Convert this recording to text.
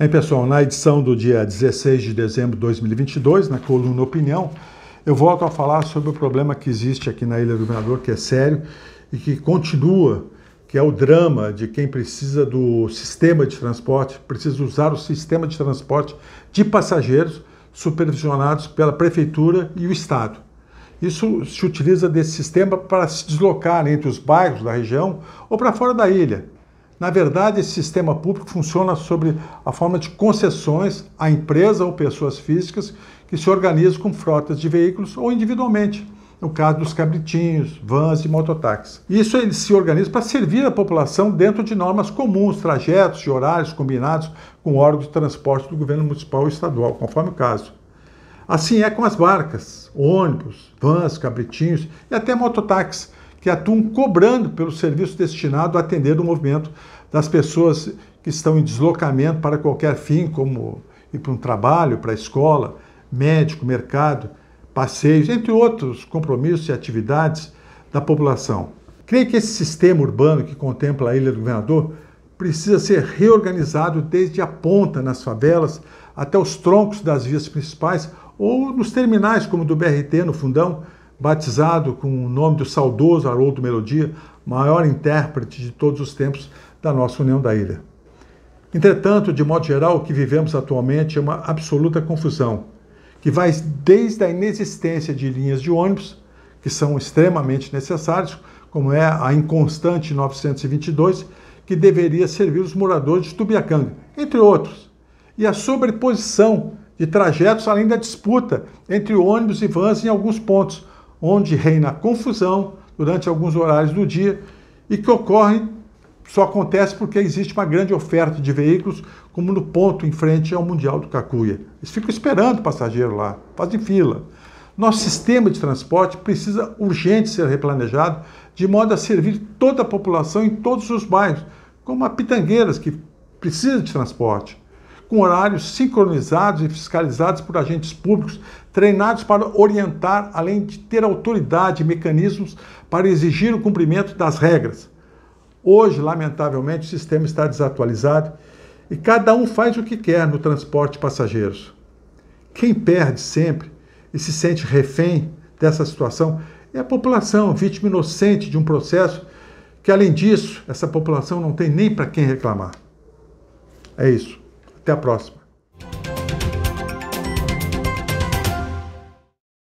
Bem, pessoal, na edição do dia 16 de dezembro de 2022, na coluna Opinião, eu volto a falar sobre o problema que existe aqui na Ilha do Governador, que é sério e que continua, que é o drama de quem precisa do sistema de transporte, precisa usar o sistema de transporte de passageiros supervisionados pela prefeitura e o Estado. Isso se utiliza desse sistema para se deslocar entre os bairros da região ou para fora da ilha. Na verdade, esse sistema público funciona sobre a forma de concessões a empresa ou pessoas físicas que se organizam com frotas de veículos ou individualmente, no caso dos cabritinhos, vans e mototáxis. Isso eles se organizam para servir a população dentro de normas comuns, trajetos e horários combinados com órgãos de transporte do governo municipal ou estadual, conforme o caso. Assim é com as barcas, ônibus, vans, cabritinhos e até mototáxis, que atuam cobrando pelo serviço destinado a atender o movimento das pessoas que estão em deslocamento para qualquer fim, como ir para um trabalho, para a escola, médico, mercado, passeios, entre outros compromissos e atividades da população. Creio que esse sistema urbano que contempla a Ilha do Governador precisa ser reorganizado desde a ponta nas favelas até os troncos das vias principais ou nos terminais, como do BRT no Fundão, batizado com o nome do saudoso Haroldo Melodia, maior intérprete de todos os tempos da nossa União da Ilha. Entretanto, de modo geral, o que vivemos atualmente é uma absoluta confusão, que vai desde a inexistência de linhas de ônibus, que são extremamente necessárias, como é a inconstante 922, que deveria servir os moradores de Tubiacanga, entre outros, e a sobreposição de trajetos além da disputa entre ônibus e vans em alguns pontos, onde reina confusão durante alguns horários do dia e que ocorre, só acontece porque existe uma grande oferta de veículos, como no ponto em frente ao Mundial do Cacuia. Eles ficam esperando o passageiro lá, fazem fila. Nosso sistema de transporte precisa urgente ser replanejado de modo a servir toda a população em todos os bairros, como a Pitangueiras, que precisa de transporte com horários sincronizados e fiscalizados por agentes públicos treinados para orientar, além de ter autoridade e mecanismos para exigir o cumprimento das regras. Hoje, lamentavelmente, o sistema está desatualizado e cada um faz o que quer no transporte de passageiros. Quem perde sempre e se sente refém dessa situação é a população, vítima inocente de um processo que, além disso, essa população não tem nem para quem reclamar. É isso. Até a próxima.